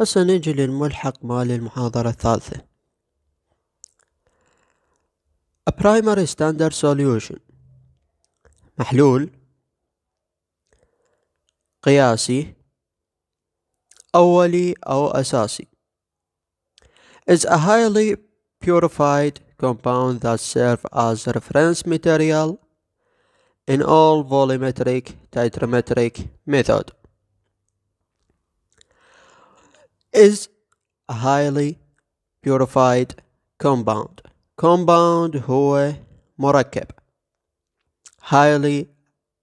هسه نجي للملحق مال المحاضرة الثالثة A primary standard solution محلول قياسي أولي أو أساسي is a highly purified compound that serves as reference material in all volumetric, titrometric methods. is a highly purified compound compound هو مركب highly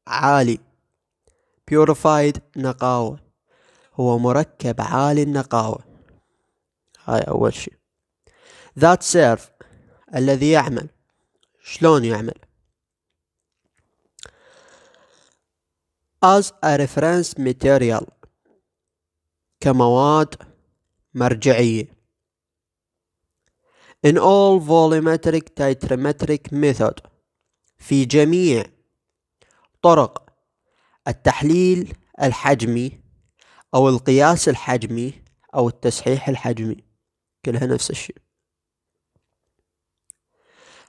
عالي purified نقاوة هو مركب عالي النقاوة هاي أول شيء that serve الذي يعمل شلون يعمل as a reference material كمواد مرجعية In all volumetric titrimetric method في جميع طرق التحليل الحجمي أو القياس الحجمي أو التصحيح الحجمي كلها نفس الشيء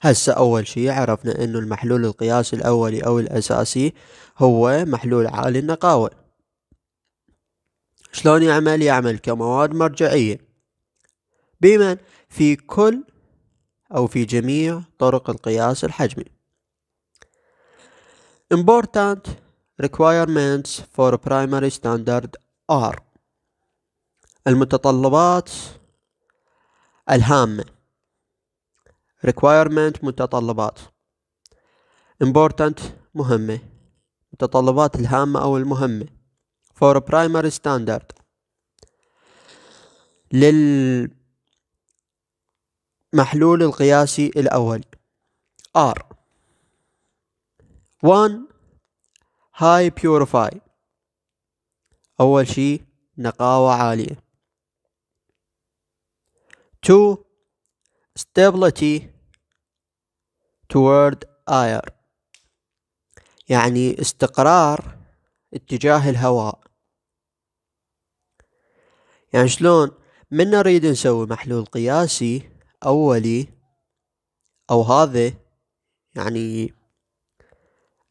هسه أول شيء عرفنا أنه المحلول القياسي الأولي أو الأساسي هو محلول عالي النقاوة شلون يعمل يعمل كمواد مرجعية بمن في كل أو في جميع طرق القياس الحجمي Important requirements for primary standard are المتطلبات الهامة requirement متطلبات important مهمة متطلبات الهامة أو المهمة for primary standard للمحلول القياسي الأول R 1 high purify أول شيء نقاوة عالية 2 stability toward air يعني استقرار اتجاه الهواء يعني شلون من نريد نسوي محلول قياسي أولي أو هذا يعني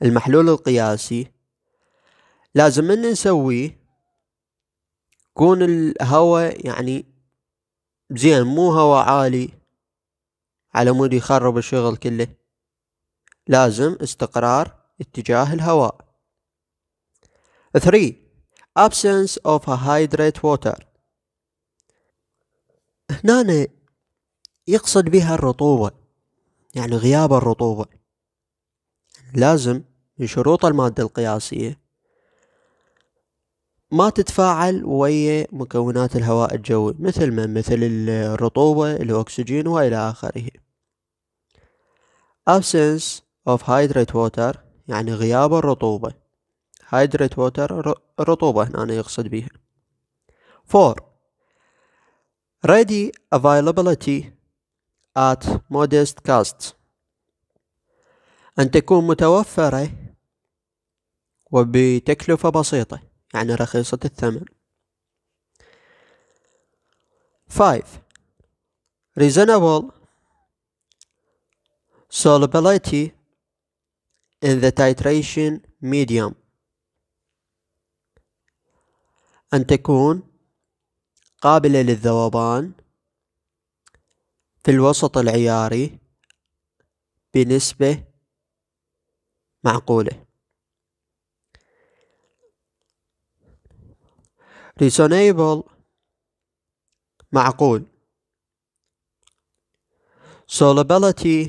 المحلول القياسي لازم من نسويه يكون الهواء يعني زين مو هواء عالي على مود يخرب الشغل كله لازم استقرار اتجاه الهواء 3 absence of a hydrate water هنا يقصد بها الرطوبة يعني غياب الرطوبة لازم من شروط المادة القياسية ما تتفاعل ويا مكونات الهواء الجوي مثل ما مثل الرطوبة الأكسجين وإلى آخره absence of hydrate water يعني غياب الرطوبة hydrate water الرطوبة هنا يقصد بها 4 ready availability at modest costs أن تكون متوفرة وبتكلفة بسيطة يعني رخيصة الثمن 5 reasonable solubility in the titration medium أن تكون قابلة للذوبان في الوسط العياري بنسبة معقولة reasonable معقول solubility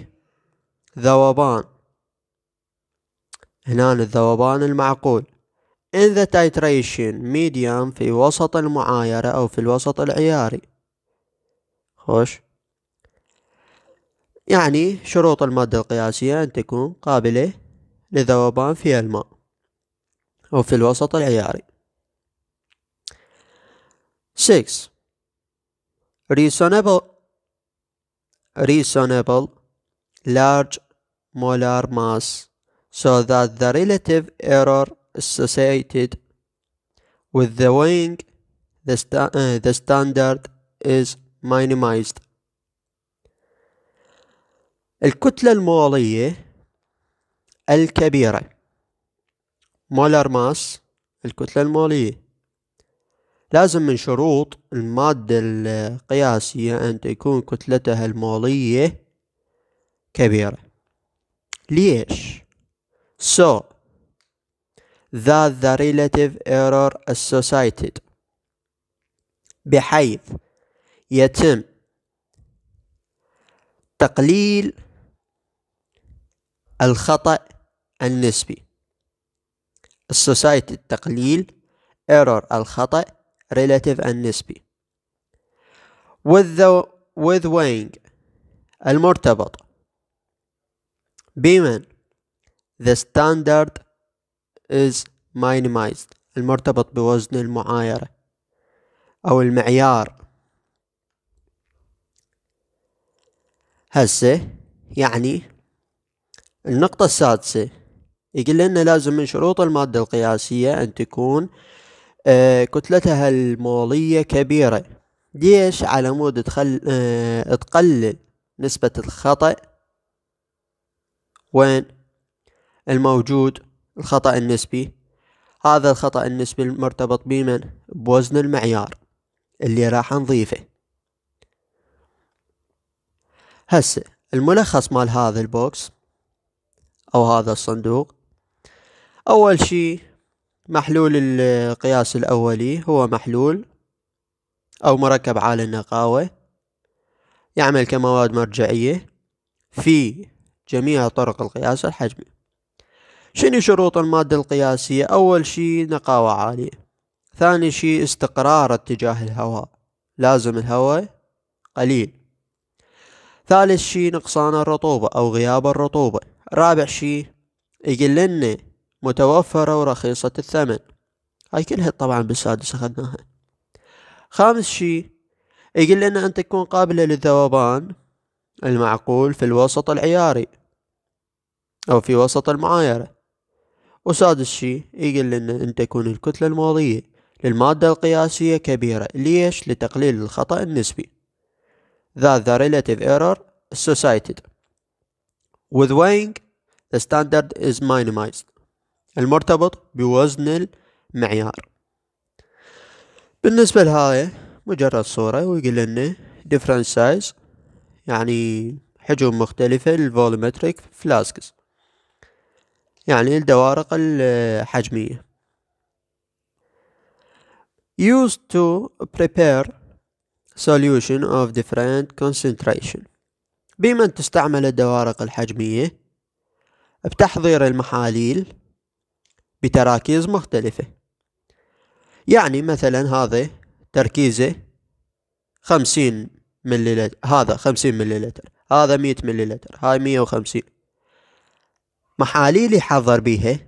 ذوبان هنا الذوبان المعقول in the titration medium في وسط المعايرة أو في الوسط العياري خوش يعني شروط المادة القياسية أن تكون قابلة لذوبان في الماء أو في الوسط العياري 6 reasonable reasonable large molar mass so that the relative error associated with the wing, the, sta uh, the standard is minimized. الكتلة المولية الكبيرة مولر ماس الكتلة المولية لازم من شروط المادة القياسية أن تكون كتلتها المولية كبيرة ليش؟ So that the relative error associated بحيث يتم تقليل الخطأ النسبي associated تقليل error الخطأ relative النسبي with the with weighing المرتبط بمن the standard is minimized المرتبط بوزن المعايرة أو المعيار هسه يعني النقطة السادسة يقول لنا لازم من شروط المادة القياسية أن تكون آه، كتلتها المولية كبيرة ليش على مود تخل... آه، تقلل نسبة الخطأ وين الموجود الخطأ النسبي هذا الخطأ النسبي المرتبط بمن بوزن المعيار اللي راح نضيفه هسه الملخص مال هذا البوكس او هذا الصندوق اول شي محلول القياس الاولي هو محلول او مركب عالي النقاوة يعمل كمواد مرجعية في جميع طرق القياس الحجمي شنو شروط المادة القياسية أول شيء نقاوة عالية ثاني شيء استقرار اتجاه الهواء لازم الهواء قليل ثالث شيء نقصان الرطوبة أو غياب الرطوبة رابع شيء يقلن متوفرة ورخيصة الثمن هاي كلها طبعا بالسادس أخذناها خامس شيء يقول لنا أن تكون قابلة للذوبان المعقول في الوسط العياري أو في وسط المعايرة وسادس شيء يقل لنا أن تكون الكتلة الموضية للمادة القياسية كبيرة ليش؟ لتقليل الخطأ النسبي that the relative error associated with weighing the standard is minimized المرتبط بوزن المعيار بالنسبة لهاي مجرد صورة ويقول لنا different size يعني حجم مختلفة للفولومتريك فلاسكس يعني الدوارق الحجمية used to prepare solution of different concentration بمن تستعمل الدوارق الحجمية بتحضير المحاليل بتراكيز مختلفة يعني مثلا هذا تركيزه خمسين مللتر هذا خمسين مللتر هذا مية مللتر هاي مية وخمسين محاليل يحضر بيها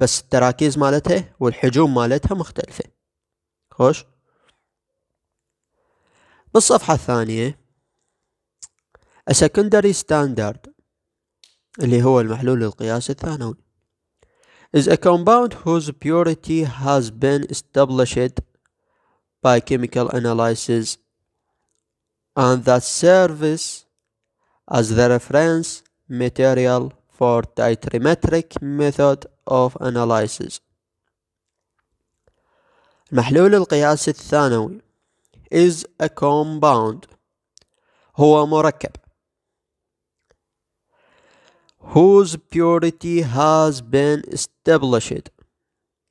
بس التراكيز مالتها والحجوم مالتها مختلفة خوش بالصفحة الثانية secondary standard اللي هو المحلول القياسي الثانوي is a compound whose purity has been established by chemical analysis and that serves as the reference material for Titrammetric Method of Analysis المحلول القياسي الثانوي is a compound هو مركب whose purity has been established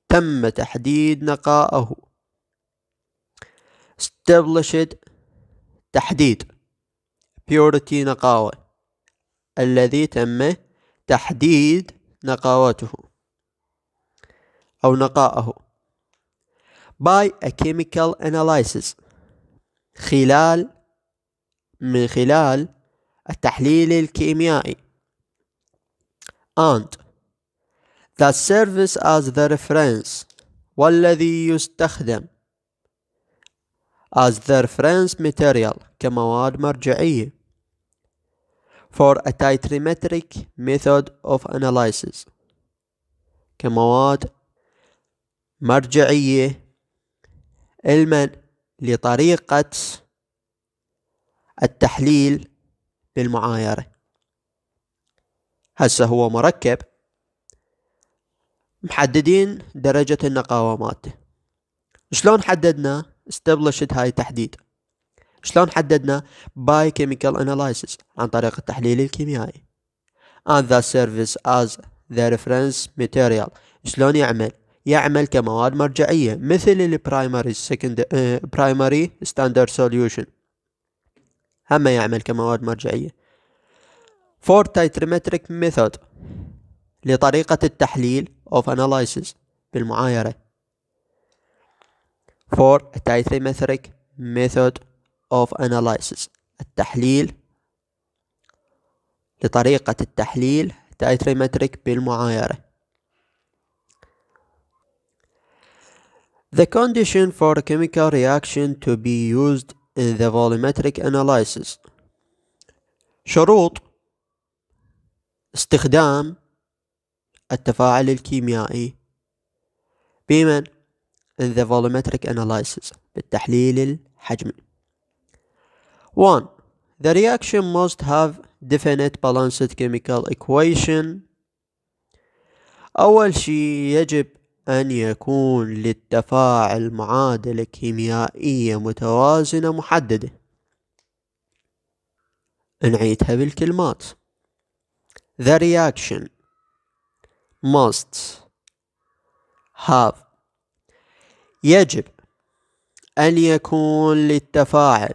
تم تحديد نقاءه established تحديد purity نقاوة الذي تم تحديد نقاوته أو نقاءه by a chemical analysis خلال من خلال التحليل الكيميائي and that serves as the reference والذي يستخدم as the reference material كمواد مرجعيه for a titrimetric method of analysis كمواد مرجعية علما لطريقة التحليل بالمعايرة هسه هو مركب محددين درجة النقاوة مالته شلون حددنا استبلشت هاي تحديد شلون حددنا باي كيميكال اناليسيس عن طريق التحليل الكيميائي and the service as the reference material شلون يعمل يعمل كمواد مرجعية مثل البرايمري سكند برايمري ستاندرد سوليوشن هم يعمل كمواد مرجعية فور titrameric ميثود لطريقة التحليل of analysis بالمعايرة for titrameric method of analysis التحليل لطريقة التحليل تايتريمتريك بالمعايرة The condition for a chemical reaction to be used in the volumetric analysis شروط استخدام التفاعل الكيميائي بمن in the volumetric analysis بالتحليل الحجمي 1. The reaction must have definite balanced chemical equation أول شيء يجب أن يكون للتفاعل معادلة كيميائية متوازنة محددة نعيدها بالكلمات The reaction must have يجب أن يكون للتفاعل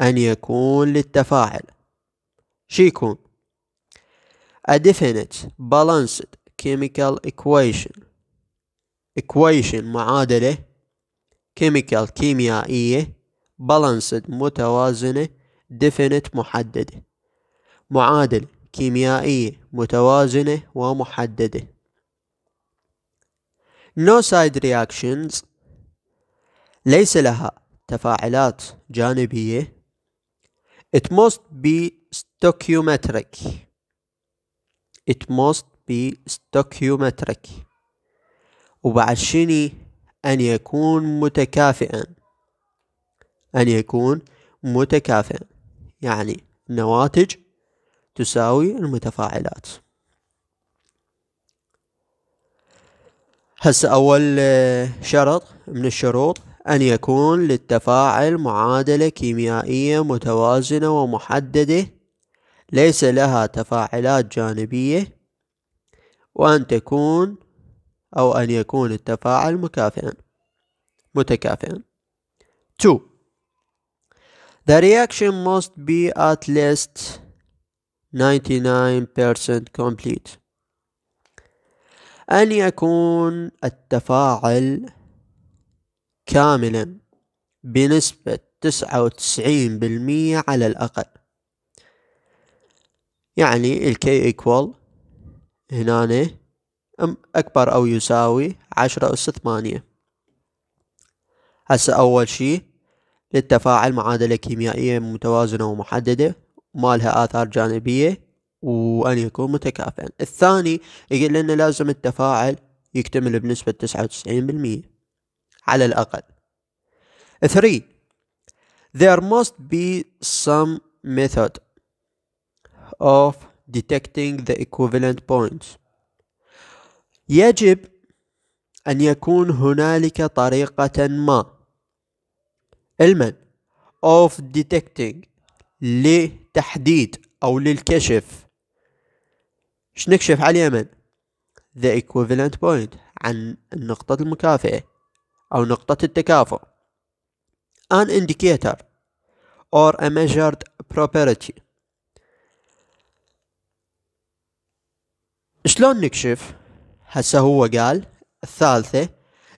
أن يكون للتفاعل شيكون a definite balanced chemical equation equation معادلة chemical كيميائية balanced متوازنة definite محددة معادلة كيميائية متوازنة ومحددة no side reactions ليس لها تفاعلات جانبية It must be stoichiometric. It must be stoichiometric. وبعد شني أن يكون متكافئا أن يكون متكافئا يعني نواتج تساوي المتفاعلات هسه أول شرط من الشروط أن يكون للتفاعل معادلة كيميائية متوازنة ومحددة ليس لها تفاعلات جانبية وأن تكون أو أن يكون التفاعل مكافئا متكافئا 2 The reaction must be at least 99% complete أن يكون التفاعل كاملا بنسبة تسعة وتسعين بالمية على الأقل يعني الكي إيكوال هنا أكبر أو يساوي عشرة أس ثمانية هسه أول شي للتفاعل معادلة كيميائية متوازنة ومحددة وما لها آثار جانبية وأن يكون متكافئا الثاني يقول لنا لازم التفاعل يكتمل بنسبة تسعة وتسعين بالمية على الأقل 3 There must be some method of detecting the equivalent points يجب أن يكون هنالك طريقة ما المن of detecting لتحديد أو للكشف شنكشف على اليمن the equivalent point عن النقطة المكافئة أو نقطة التكافؤ an indicator or a measured property شلون نكشف هسه هو قال الثالثة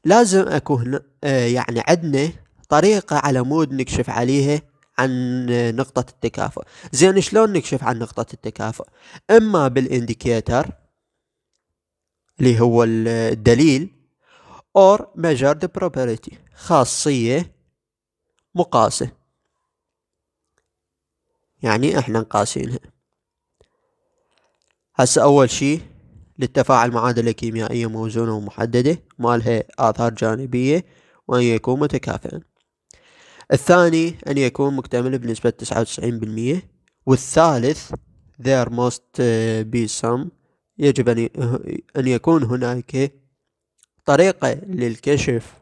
لازم أكون آه، يعني عندنا طريقة على مود نكشف عليها عن آه، نقطة التكافؤ زين شلون نكشف عن نقطة التكافؤ إما بالانديكيتر اللي هو الدليل or measured property خاصية مقاسة يعني احنا نقاسينها هسه اول شي للتفاعل معادلة كيميائية موزونة ومحددة ما لها آثار جانبية وأن يكون متكافئا الثاني أن يكون مكتمل بنسبة تسعة وتسعين بالمية والثالث there must be some يجب أن يكون هناك طريقة للكشف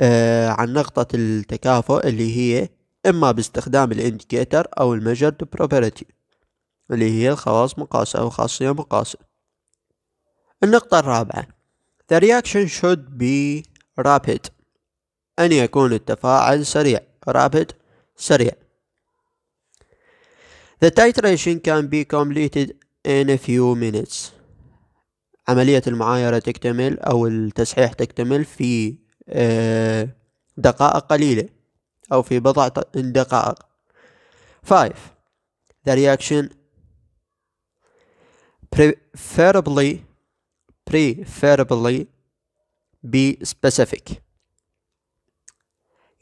آه، عن نقطة التكافؤ اللي هي إما باستخدام الانديكيتر أو المجرد بروبرتي اللي هي الخواص مقاسة أو خاصية مقاسة النقطة الرابعة The reaction should be rapid أن يكون التفاعل سريع rapid سريع The titration can be completed in a few minutes عملية المعايرة تكتمل أو التسحيح تكتمل في آه، دقائق قليلة أو في بضع دقائق 5 The reaction preferably preferably be specific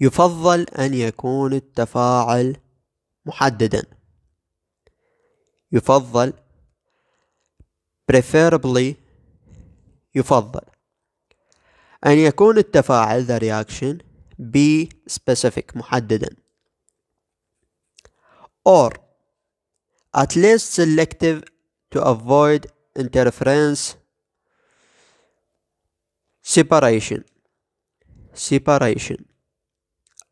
يفضل أن يكون التفاعل محددا يفضل preferably يفضل أن يكون التفاعل the reaction be specific محددا or at least selective to avoid interference separation separation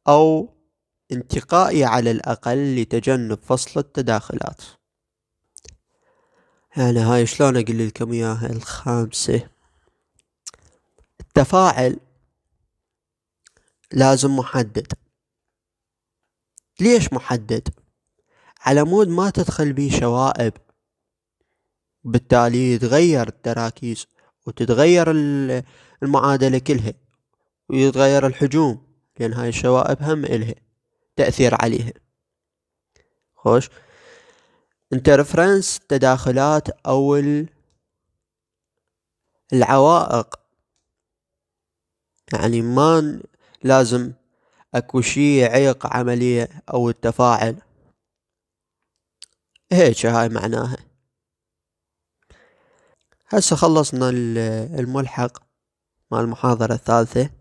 أو انتقائي على الأقل لتجنب فصل التداخلات يعني هاي شلون أقول لكم إياها الخامسة التفاعل لازم محدد ليش محدد على مود ما تدخل بيه شوائب بالتالي يتغير التراكيز وتتغير المعادلة كلها ويتغير الحجوم لأن هاي الشوائب هم إلها تأثير عليها خوش انترفرنس تداخلات أو العوائق يعني ما لازم اكو شي يعيق عملية او التفاعل هيجي هاي معناها هسه خلصنا الملحق مع المحاضرة الثالثة